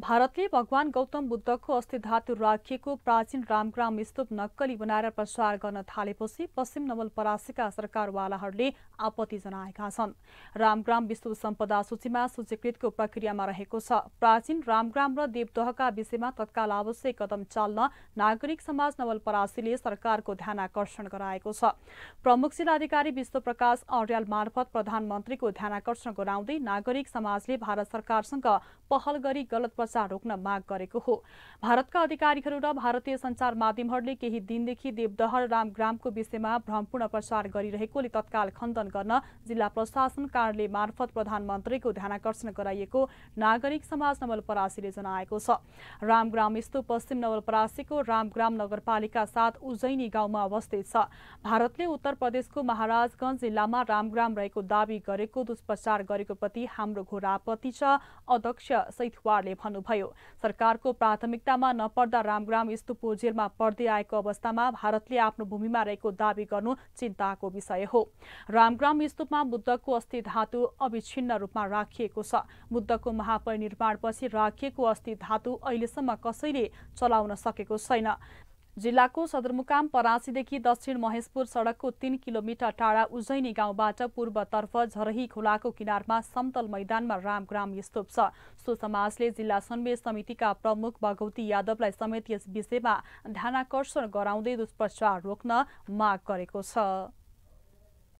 भारतले भगवान गौतम बुद्धको अस्थि धातु राखिएको प्राचीन रामग्राम स्तूप नक्कली बनाएर प्रचार गर्न थालेपछि पश्चिम नवलपरासीका सरकारवालाहरूले आपत्ति जनाएका छन् रामग्राम विश्व सम्पदा सूचीमा सूचीकृतको प्रक्रियामा रहेको छ प्राचीन रामग्राम र देवदहका विषयमा तत्काल आवश्यक कदम चाल्न नागरिक समाज नवलपरासीले सरकारको ध्यान आकर्षण गराएको छ प्रमुख जिल्लाधिकारी विश्व प्रकाश अर्याल मार्फत प्रधानमन्त्रीको ध्यान आकर्षण गराउँदै नागरिक समाजले भारत सरकारसँग पहल गरी गलत हिंसाचार रोक्न माग गरेको हो भारतका अधिकारीहरू र भारतीय सञ्चार माध्यमहरूले केही दिनदेखि देवदहर रामग्रामको विषयमा भ्रमपूर्ण प्रचार गरिरहेकोले तत्काल खण्डन गर्न जिल्ला प्रशासन कार्यालय मार्फत प्रधानमन्त्रीको ध्यानकर्षण गराइएको नागरिक समाज नवलपरासीले जनाएको छ रामग्राम यस्तो पश्चिम नवलपरासीको रामग्राम नगरपालिका साथ उजैनी गाउँमा अवस्थित छ भारतले उत्तर प्रदेशको महाराजगंज जिल्लामा रामग्राम रहेको दावी गरेको दुष्प्रचार गरेको प्रति हाम्रो घोरापत्ति छ अध्यक्ष सैथवारले भन्नु बताउनुभयो सरकारको प्राथमिकतामा नपर्दा रामग्राम स्तुपो जेलमा पर्दै आएको अवस्थामा भारतले आफ्नो भूमिमा रहेको दावी गर्नु चिन्ताको विषय हो रामग्राम स्तूपमा बुद्धको अस्थि धातु अविच्छिन्न रूपमा राखिएको छ बुद्धको महापरिनिर्माणपछि राखिएको अस्थि धातु अहिलेसम्म कसैले चलाउन सकेको छैन जिल्लाको सदरमुकाम परासीदेखि दक्षिण महेशपुर सडकको तीन किलोमिटर टाढा उजैनी गाउँबाट पूर्वतर्फ झरही खोलाको किनारमा समतल मैदानमा रामग्राम स्तूप छ सो समाजले जिल्ला सन्वेष समितिका प्रमुख भगवती यादवलाई समेत यस विषयमा ध्यानाकर्षण गराउँदै दुष्प्रचार रोक्न माग गरेको छ